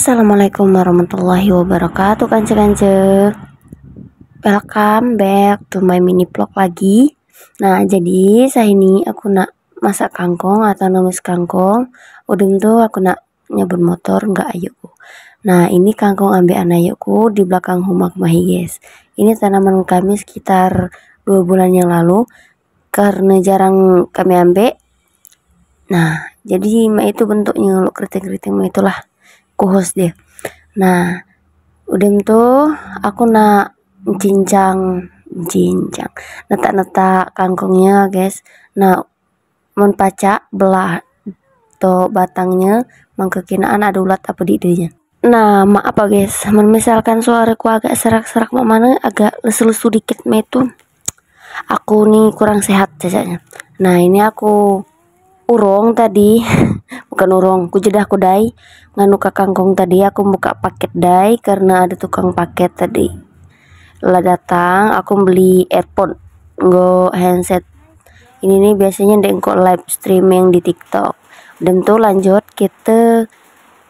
Assalamualaikum warahmatullahi wabarakatuh kance-kance Welcome back to my mini vlog lagi Nah jadi saya ini aku nak masak kangkung atau numis kangkung. Udung tuh aku nak nyabun motor nggak ayuku Nah ini kangkung ambil anak anayuku di belakang rumah mahi guys Ini tanaman kami sekitar dua bulan yang lalu Karena jarang kami ambil Nah jadi itu bentuknya lo keriting-keriting itulah host dia nah udah tuh gitu, aku nak cincang cincang netak-netak kangkungnya guys nah mun pacak belah to batangnya mangkekinaan ada ulat apa di dirinya Nah, maaf apa guys, misalkan suaraku agak serak-serak mau mana, agak lesu-lesu dikit me itu. Aku nih kurang sehat cacanya. Nah, ini aku urong tadi bukan urong ku kudai nganu kangkung tadi aku buka paket dai karena ada tukang paket tadi lah datang aku beli earphone go handset ini nih biasanya dengkok live streaming di tiktok dan tuh lanjut kita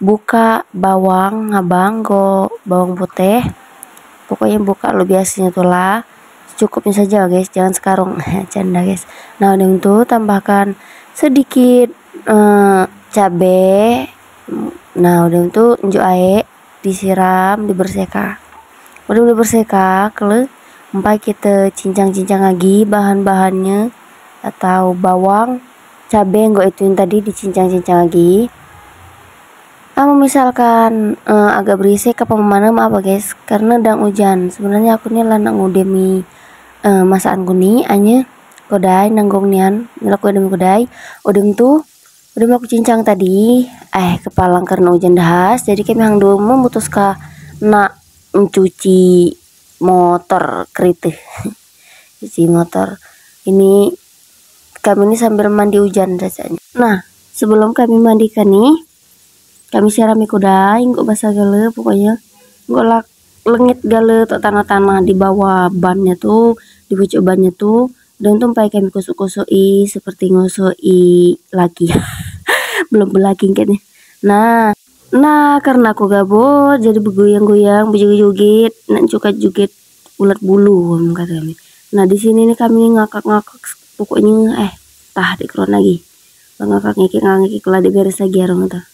buka bawang ngabang go bawang putih pokoknya buka lo biasanya tuh lah cukupnya saja guys jangan sekarang canda guys nah dan tuh tambahkan sedikit uh, cabe nah udah itu unjuk ae disiram dibersihkan, udah udah bersihkan, kalau empat kita cincang-cincang lagi bahan-bahannya atau bawang cabe yang gue yang tadi dicincang-cincang lagi kamu misalkan uh, agak berisik ke pemana apa ya, guys karena udah hujan sebenarnya aku ini lana ngudemi uh, masakan kuning hanya Kudai nanggung nian nolak ko kudai. Udem tuh tu udang aku cincang tadi eh kepalang karena hujan dahas jadi kami hang dua memutuskan nak mencuci motor kerite cuci motor ini kami ini sambil mandi hujan rasanya nah sebelum kami mandikan nih kami siram kuday nggak basah gale pokoknya nggak lak lengit gale tanah-tanah di bawah bannya tuh di pucuk bannya tuh Dontung pakai kami kusuk kusuki seperti i lagi. Belum belagi kan ya? Nah, nah karena aku gabut jadi bergoyang-goyang, berjoget-joget, nak juga joget ulat bulu hmm, kata kami. Nah, di sini nih kami ngakak-ngakak pokoknya eh tah di kron lagi. Ngakak ngikik ngakik lah di garis lagi arung ya, tuh.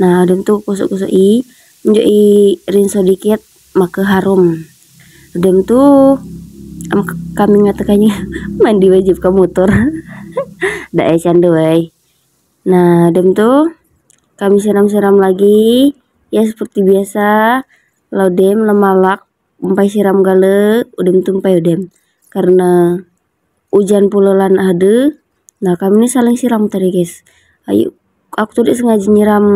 Nah, dan tuh kusuk kusuki i, menjui rinso dikit, maka harum. Dan tuh kami ngatakannya mandi wajib ke motor dak canda doy nah dem tuh kami siram-siram lagi ya seperti biasa Lau laudem lemalak umpai siram gale udem tumpai udem karena hujan pulolan ada nah kami ini saling siram tadi guys ayo aku tuh sengaja nyiram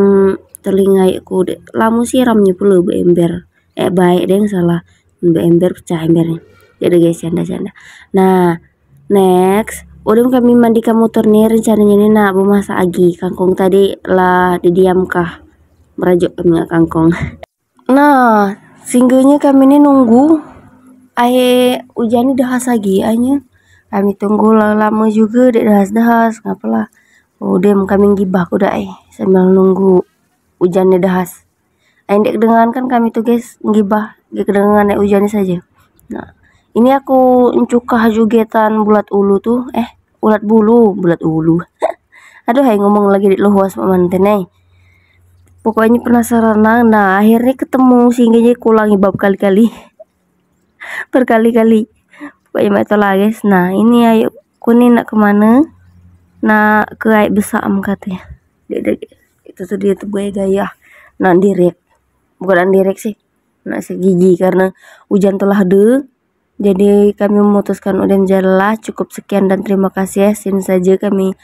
telinga aku lamu siramnya pula be ember eh baik deh yang salah be ember pecah embernya Ya udah guys canda-canda nah next udah kami mandi kamu nih rencananya ini nak masak lagi kangkung tadi lah didiamkah merajuk kami kangkung nah singgungnya kami ini nunggu air hujan dahas lagi aja kami tunggu lama juga dek dahas dahas ngapalah udah kami gibah udah eh sambil nunggu hujannya dahas ayo dek dengan kan kami tuh guys ngibah, dek kedengaran hujannya saja nah ini aku encukah jugetan bulat ulu tuh eh ulat bulu bulat ulu aduh hai ngomong lagi di luas pemantene eh. pokoknya penasaran nah akhirnya ketemu sehingga jadi kulangi bab kali-kali berkali-kali pokoknya lah lagi nah ini ayo kuning nak kemana nak ke air besar am katanya itu tuh dia tuh gue gaya nak direk bukan direk sih nak segigi karena hujan telah de jadi kami memutuskan udah jelas cukup sekian dan terima kasih ya sini saja kami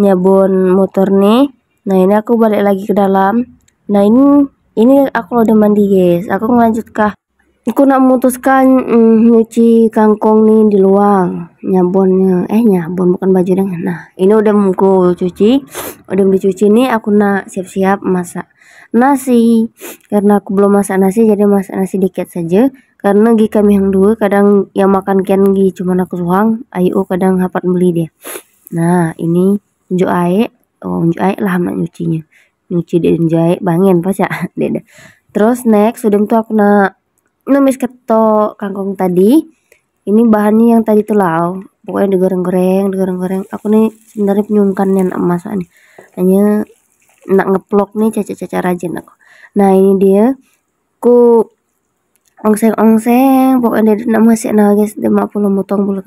nyabun motor nih. Nah ini aku balik lagi ke dalam. Nah ini ini aku udah mandi guys. Aku melanjutkan. Aku nak memutuskan mm, nyuci kangkung nih di luar nyabunnya. Eh nyabun bukan baju dengan. Nah ini udah aku cuci. Udah dicuci nih aku nak siap-siap masak nasi. Karena aku belum masak nasi jadi masak nasi dikit saja karena gi kami yang dua kadang yang makan kian gi cuma aku suang ayo kadang hapat beli dia nah ini unjuk air oh unjuk air lah nak nyucinya nyuci dia jahe bangin pas ya dede terus next sudah tuh aku nak numis keto kangkung tadi ini bahannya yang tadi tuh lau pokoknya digoreng-goreng digoreng-goreng aku nih sebenarnya penyungkannya nak masak nih hanya nak ngeplok nih caca-caca rajin aku nah ini dia ku ongseng ongseng pokoknya dia nak masih nah guys dia mak pulang motong puluh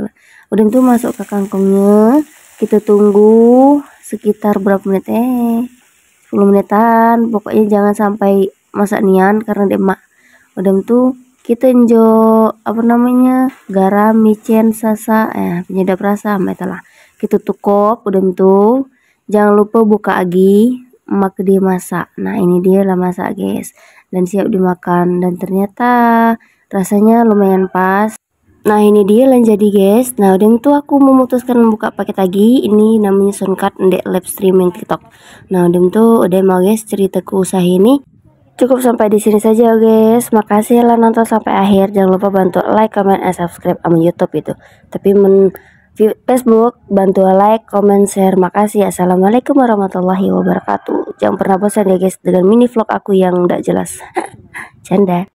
udah itu masuk ke kangkungnya kita tunggu sekitar berapa menit eh 10 menitan pokoknya jangan sampai masak nian karena dia mak udah itu kita injo apa namanya garam micin sasa eh penyedap rasa metalah kita tukup udah itu jangan lupa buka lagi mak dia masak nah ini dia lah masak guys dan siap dimakan dan ternyata rasanya lumayan pas Nah ini dia lah jadi guys Nah udah itu aku memutuskan buka paket lagi Ini namanya Suncut Ndek Live Streaming TikTok Nah udah itu udah mau guys ceritaku usaha ini Cukup sampai di sini saja guys Makasih lah nonton sampai akhir Jangan lupa bantu like, comment, and subscribe sama Youtube itu Tapi men Facebook, bantu like, comment, share, makasih. Assalamualaikum warahmatullahi wabarakatuh. Jangan pernah bosan ya guys dengan mini vlog aku yang gak jelas. Canda.